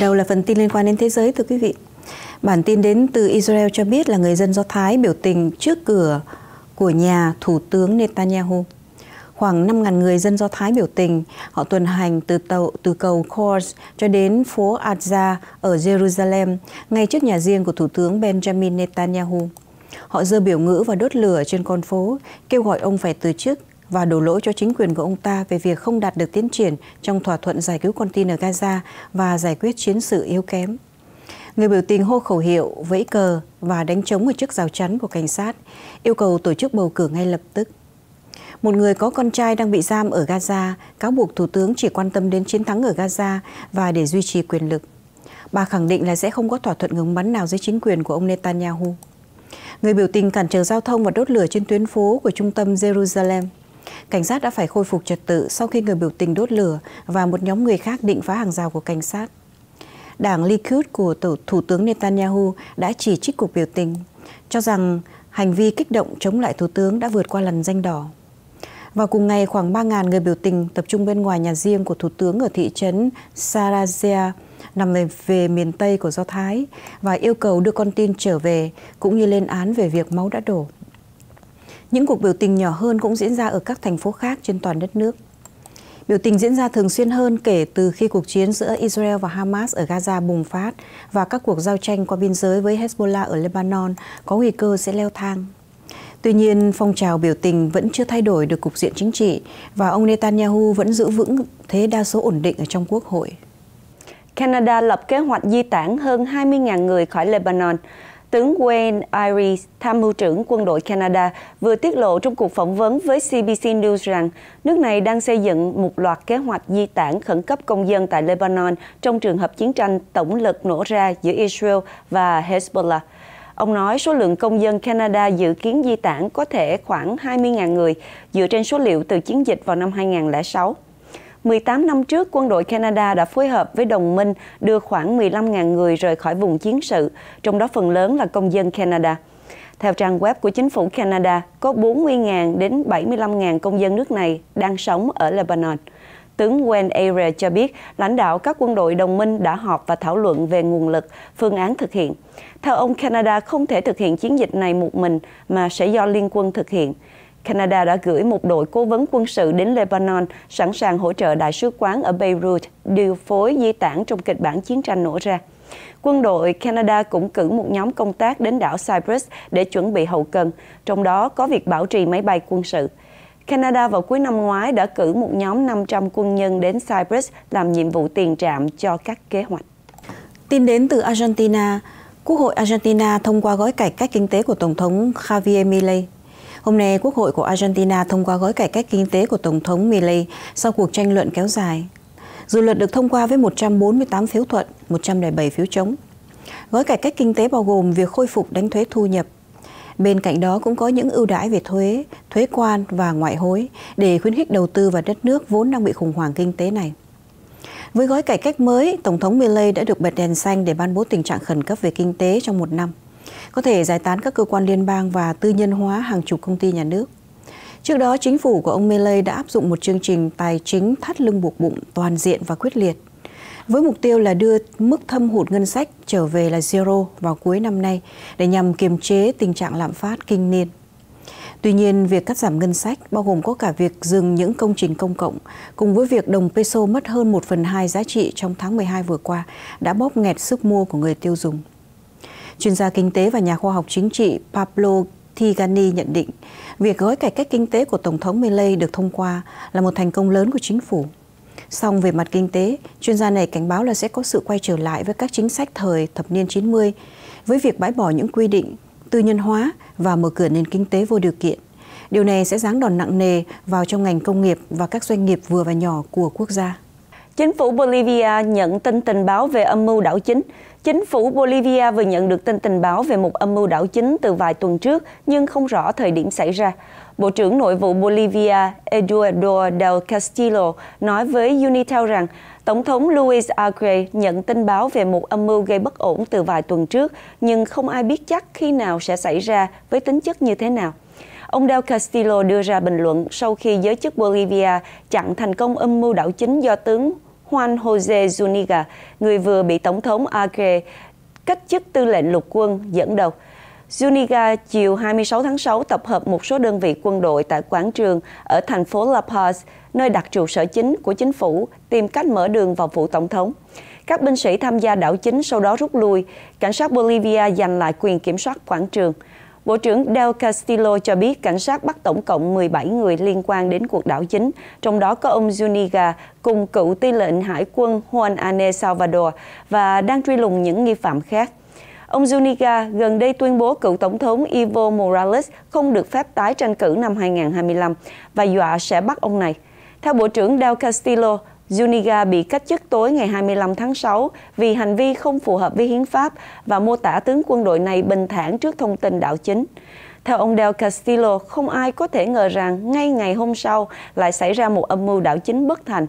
Đầu là phần tin liên quan đến thế giới thưa quý vị. Bản tin đến từ Israel cho biết là người dân Do Thái biểu tình trước cửa của nhà Thủ tướng Netanyahu. Khoảng 5.000 người dân Do Thái biểu tình, họ tuần hành từ tàu từ cầu Kors cho đến phố Adza ở Jerusalem, ngay trước nhà riêng của Thủ tướng Benjamin Netanyahu. Họ dơ biểu ngữ và đốt lửa trên con phố, kêu gọi ông phải từ chức và đổ lỗi cho chính quyền của ông ta về việc không đạt được tiến triển trong thỏa thuận giải cứu con tin ở Gaza và giải quyết chiến sự yếu kém. Người biểu tình hô khẩu hiệu, vẫy cờ và đánh chống ở trước rào chắn của cảnh sát, yêu cầu tổ chức bầu cử ngay lập tức. Một người có con trai đang bị giam ở Gaza cáo buộc Thủ tướng chỉ quan tâm đến chiến thắng ở Gaza và để duy trì quyền lực. Bà khẳng định là sẽ không có thỏa thuận ngừng bắn nào dưới chính quyền của ông Netanyahu. Người biểu tình cản trở giao thông và đốt lửa trên tuyến phố của trung tâm Jerusalem. Cảnh sát đã phải khôi phục trật tự sau khi người biểu tình đốt lửa và một nhóm người khác định phá hàng rào của cảnh sát. Đảng Likud của Thủ tướng Netanyahu đã chỉ trích cuộc biểu tình, cho rằng hành vi kích động chống lại Thủ tướng đã vượt qua lằn danh đỏ. Vào cùng ngày, khoảng 3.000 người biểu tình tập trung bên ngoài nhà riêng của Thủ tướng ở thị trấn Sarazia, nằm về, về miền Tây của Do Thái, và yêu cầu đưa con tin trở về, cũng như lên án về việc máu đã đổ. Những cuộc biểu tình nhỏ hơn cũng diễn ra ở các thành phố khác trên toàn đất nước. Biểu tình diễn ra thường xuyên hơn kể từ khi cuộc chiến giữa Israel và Hamas ở Gaza bùng phát và các cuộc giao tranh qua biên giới với Hezbollah ở Lebanon có nguy cơ sẽ leo thang. Tuy nhiên, phong trào biểu tình vẫn chưa thay đổi được cục diện chính trị và ông Netanyahu vẫn giữ vững thế đa số ổn định ở trong quốc hội. Canada lập kế hoạch di tản hơn 20.000 người khỏi Lebanon tướng Wayne Irie, tham mưu trưởng quân đội Canada, vừa tiết lộ trong cuộc phỏng vấn với CBC News rằng nước này đang xây dựng một loạt kế hoạch di tản khẩn cấp công dân tại Lebanon trong trường hợp chiến tranh tổng lực nổ ra giữa Israel và Hezbollah. Ông nói số lượng công dân Canada dự kiến di tản có thể khoảng 20.000 người, dựa trên số liệu từ chiến dịch vào năm 2006. 18 năm trước, quân đội Canada đã phối hợp với đồng minh đưa khoảng 15.000 người rời khỏi vùng chiến sự, trong đó phần lớn là công dân Canada. Theo trang web của chính phủ Canada, có 40.000 đến 75.000 công dân nước này đang sống ở Lebanon. Tướng Wayne Eyre cho biết lãnh đạo các quân đội đồng minh đã họp và thảo luận về nguồn lực, phương án thực hiện. Theo ông, Canada không thể thực hiện chiến dịch này một mình mà sẽ do liên quân thực hiện. Canada đã gửi một đội cố vấn quân sự đến Lebanon sẵn sàng hỗ trợ đại sứ quán ở Beirut điều phối di tản trong kịch bản chiến tranh nổ ra. Quân đội Canada cũng cử một nhóm công tác đến đảo Cyprus để chuẩn bị hậu cần, trong đó có việc bảo trì máy bay quân sự. Canada vào cuối năm ngoái đã cử một nhóm 500 quân nhân đến Cyprus làm nhiệm vụ tiền trạm cho các kế hoạch. Tin đến từ Argentina, Quốc hội Argentina thông qua gói cải cách kinh tế của Tổng thống Javier Milei Hôm nay, Quốc hội của Argentina thông qua gói cải cách kinh tế của Tổng thống Milei sau cuộc tranh luận kéo dài. Dự luật được thông qua với 148 phiếu thuận, 107 phiếu chống. Gói cải cách kinh tế bao gồm việc khôi phục đánh thuế thu nhập. Bên cạnh đó cũng có những ưu đãi về thuế, thuế quan và ngoại hối để khuyến khích đầu tư vào đất nước vốn đang bị khủng hoảng kinh tế này. Với gói cải cách mới, Tổng thống Milei đã được bật đèn xanh để ban bố tình trạng khẩn cấp về kinh tế trong một năm có thể giải tán các cơ quan liên bang và tư nhân hóa hàng chục công ty nhà nước. Trước đó, chính phủ của ông Mele đã áp dụng một chương trình tài chính thắt lưng buộc bụng toàn diện và quyết liệt, với mục tiêu là đưa mức thâm hụt ngân sách trở về là zero vào cuối năm nay để nhằm kiềm chế tình trạng lạm phát kinh niên. Tuy nhiên, việc cắt giảm ngân sách bao gồm có cả việc dừng những công trình công cộng, cùng với việc đồng peso mất hơn 1 phần 2 giá trị trong tháng 12 vừa qua đã bóp nghẹt sức mua của người tiêu dùng. Chuyên gia kinh tế và nhà khoa học chính trị Pablo Tigani nhận định, việc gói cải cách kinh tế của Tổng thống Milei được thông qua là một thành công lớn của chính phủ. Song về mặt kinh tế, chuyên gia này cảnh báo là sẽ có sự quay trở lại với các chính sách thời thập niên 90, với việc bãi bỏ những quy định tư nhân hóa và mở cửa nền kinh tế vô điều kiện. Điều này sẽ giáng đòn nặng nề vào trong ngành công nghiệp và các doanh nghiệp vừa và nhỏ của quốc gia. Chính phủ Bolivia nhận tin tình báo về âm mưu đảo chính. Chính phủ Bolivia vừa nhận được tin tình báo về một âm mưu đảo chính từ vài tuần trước nhưng không rõ thời điểm xảy ra. Bộ trưởng Nội vụ Bolivia Eduardo del Castillo nói với Unitel rằng Tổng thống Luis Arce nhận tin báo về một âm mưu gây bất ổn từ vài tuần trước nhưng không ai biết chắc khi nào sẽ xảy ra với tính chất như thế nào. Ông Del Castillo đưa ra bình luận sau khi giới chức Bolivia chặn thành công âm mưu đảo chính do tướng Juan Jose Zuniga, người vừa bị Tổng thống Arce cách chức tư lệnh lục quân dẫn đầu. Zuniga chiều 26 tháng 6 tập hợp một số đơn vị quân đội tại quảng trường ở thành phố La Paz, nơi đặt trụ sở chính của chính phủ, tìm cách mở đường vào phủ tổng thống. Các binh sĩ tham gia đảo chính sau đó rút lui, cảnh sát Bolivia giành lại quyền kiểm soát quảng trường. Bộ trưởng Del Castillo cho biết cảnh sát bắt tổng cộng 17 người liên quan đến cuộc đảo chính, trong đó có ông Zuniga cùng cựu tư lệnh hải quân Juan Ane Salvador và đang truy lùng những nghi phạm khác. Ông Zuniga gần đây tuyên bố cựu Tổng thống Evo Morales không được phép tái tranh cử năm 2025 và dọa sẽ bắt ông này. Theo Bộ trưởng Del Castillo, Zuniga bị cách chức tối ngày 25 tháng 6 vì hành vi không phù hợp với hiến pháp và mô tả tướng quân đội này bình thản trước thông tin đảo chính. Theo ông Del Castillo, không ai có thể ngờ rằng ngay ngày hôm sau lại xảy ra một âm mưu đảo chính bất thành.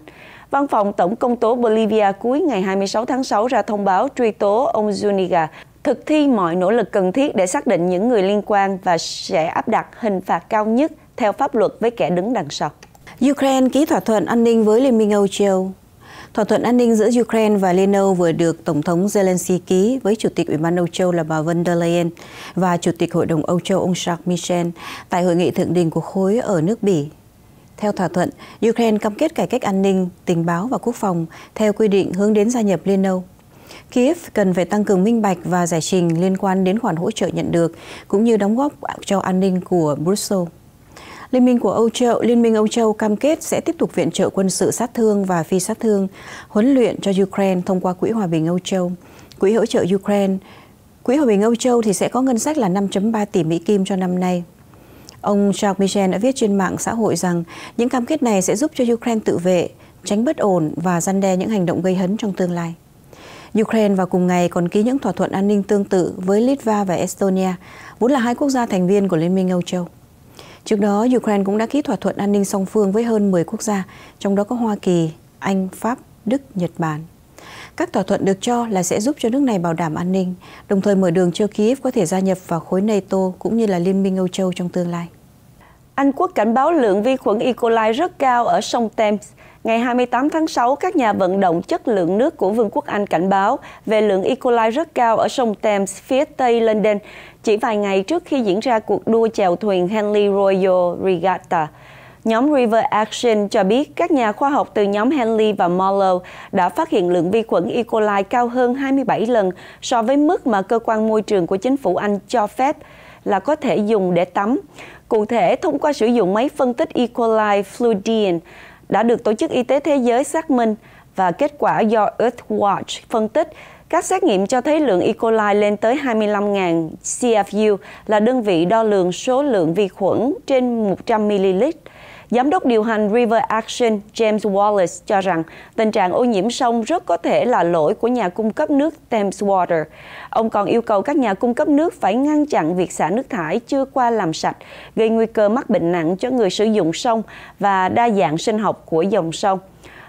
Văn phòng Tổng công tố Bolivia cuối ngày 26 tháng 6 ra thông báo truy tố ông Zuniga, thực thi mọi nỗ lực cần thiết để xác định những người liên quan và sẽ áp đặt hình phạt cao nhất theo pháp luật với kẻ đứng đằng sau. Ukraine ký thỏa thuận an ninh với Liên minh Âu Châu. Thỏa thuận an ninh giữa Ukraine và Liên Âu vừa được Tổng thống Zelensky ký với Chủ tịch Ủy ban Âu Châu là bà von der Leyen và Chủ tịch Hội đồng Âu Châu ông Charles Michel tại hội nghị thượng đỉnh của khối ở nước Bỉ. Theo thỏa thuận, Ukraine cam kết cải cách an ninh, tình báo và quốc phòng theo quy định hướng đến gia nhập Liên Âu. Kiev cần phải tăng cường minh bạch và giải trình liên quan đến khoản hỗ trợ nhận được, cũng như đóng góp cho an ninh của Brussels. Liên minh của Âu Châu, Liên minh Âu Châu cam kết sẽ tiếp tục viện trợ quân sự sát thương và phi sát thương huấn luyện cho Ukraine thông qua Quỹ Hòa bình Âu Châu. Quỹ hỗ trợ Ukraine, Quỹ Hòa bình Âu Châu thì sẽ có ngân sách là 5.3 tỷ Mỹ Kim cho năm nay. Ông Charles Michel đã viết trên mạng xã hội rằng những cam kết này sẽ giúp cho Ukraine tự vệ, tránh bất ổn và gian đe những hành động gây hấn trong tương lai. Ukraine vào cùng ngày còn ký những thỏa thuận an ninh tương tự với Litva và Estonia, vốn là hai quốc gia thành viên của Liên minh Âu Châu. Trước đó, Ukraine cũng đã ký thỏa thuận an ninh song phương với hơn 10 quốc gia, trong đó có Hoa Kỳ, Anh, Pháp, Đức, Nhật Bản. Các thỏa thuận được cho là sẽ giúp cho nước này bảo đảm an ninh, đồng thời mở đường cho Kiev có thể gia nhập vào khối NATO cũng như là Liên minh Âu Châu trong tương lai. Anh Quốc cảnh báo lượng vi khuẩn E. coli rất cao ở sông Thames – Ngày 28 tháng 6, các nhà vận động chất lượng nước của Vương quốc Anh cảnh báo về lượng E. coli rất cao ở sông Thames phía tây London chỉ vài ngày trước khi diễn ra cuộc đua chèo thuyền Henley Royal Regatta. Nhóm River Action cho biết các nhà khoa học từ nhóm Henley và Marlow đã phát hiện lượng vi khuẩn E. coli cao hơn 27 lần so với mức mà cơ quan môi trường của chính phủ Anh cho phép là có thể dùng để tắm. Cụ thể, thông qua sử dụng máy phân tích E. coli Fluidian, đã được Tổ chức Y tế Thế giới xác minh và kết quả do Earthwatch phân tích, các xét nghiệm cho thấy lượng E. coli lên tới 25.000 CFU là đơn vị đo lường số lượng vi khuẩn trên 100 ml Giám đốc điều hành River Action James Wallace cho rằng tình trạng ô nhiễm sông rất có thể là lỗi của nhà cung cấp nước Thames Water. Ông còn yêu cầu các nhà cung cấp nước phải ngăn chặn việc xả nước thải chưa qua làm sạch, gây nguy cơ mắc bệnh nặng cho người sử dụng sông và đa dạng sinh học của dòng sông.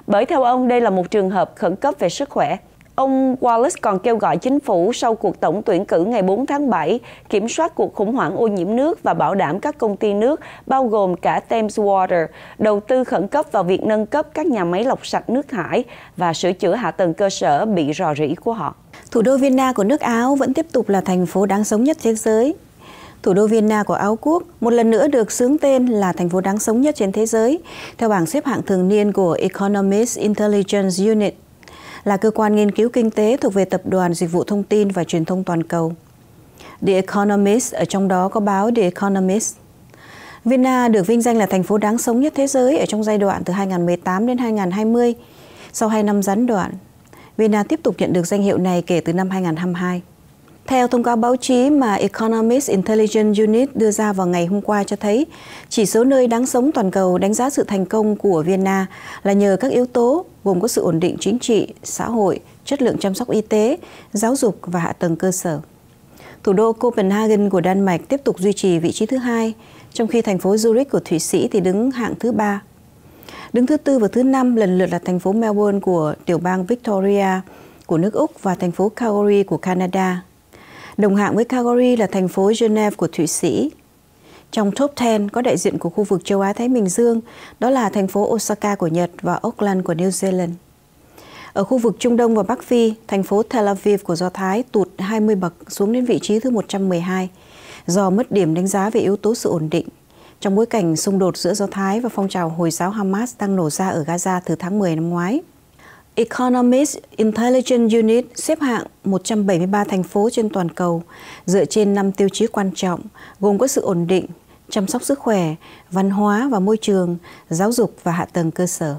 Bởi theo ông, đây là một trường hợp khẩn cấp về sức khỏe. Ông Wallace còn kêu gọi chính phủ sau cuộc tổng tuyển cử ngày 4 tháng 7 kiểm soát cuộc khủng hoảng ô nhiễm nước và bảo đảm các công ty nước, bao gồm cả Thames Water, đầu tư khẩn cấp vào việc nâng cấp các nhà máy lọc sạch nước thải và sửa chữa hạ tầng cơ sở bị rò rỉ của họ. Thủ đô Vienna của nước Áo vẫn tiếp tục là thành phố đáng sống nhất thế giới. Thủ đô Vienna của Áo Quốc một lần nữa được xướng tên là thành phố đáng sống nhất trên thế giới, theo bảng xếp hạng thường niên của Economist Intelligence Unit là cơ quan nghiên cứu kinh tế thuộc về Tập đoàn Dịch vụ Thông tin và Truyền thông Toàn cầu. The Economist, ở trong đó có báo The Economist. Vienna được vinh danh là thành phố đáng sống nhất thế giới ở trong giai đoạn từ 2018 đến 2020. Sau 2 năm gián đoạn, Vienna tiếp tục nhận được danh hiệu này kể từ năm 2022. Theo thông cáo báo chí mà Economist Intelligence Unit đưa ra vào ngày hôm qua cho thấy, chỉ số nơi đáng sống toàn cầu đánh giá sự thành công của Vienna là nhờ các yếu tố gồm có sự ổn định chính trị, xã hội, chất lượng chăm sóc y tế, giáo dục và hạ tầng cơ sở. Thủ đô Copenhagen của Đan Mạch tiếp tục duy trì vị trí thứ hai, trong khi thành phố Zurich của Thụy Sĩ thì đứng hạng thứ ba. Đứng thứ tư và thứ năm lần lượt là thành phố Melbourne của tiểu bang Victoria của nước Úc và thành phố Calgary của Canada đồng hạng với Calgary là thành phố Geneva của Thụy Sĩ. Trong top 10 có đại diện của khu vực châu Á-Thái Bình Dương, đó là thành phố Osaka của Nhật và Auckland của New Zealand. Ở khu vực Trung Đông và Bắc Phi, thành phố Tel Aviv của Do Thái tụt 20 bậc xuống đến vị trí thứ 112 do mất điểm đánh giá về yếu tố sự ổn định trong bối cảnh xung đột giữa Do Thái và phong trào Hồi giáo Hamas đang nổ ra ở Gaza từ tháng 10 năm ngoái. Economist Intelligence Unit xếp hạng 173 thành phố trên toàn cầu dựa trên 5 tiêu chí quan trọng gồm có sự ổn định, chăm sóc sức khỏe, văn hóa và môi trường, giáo dục và hạ tầng cơ sở.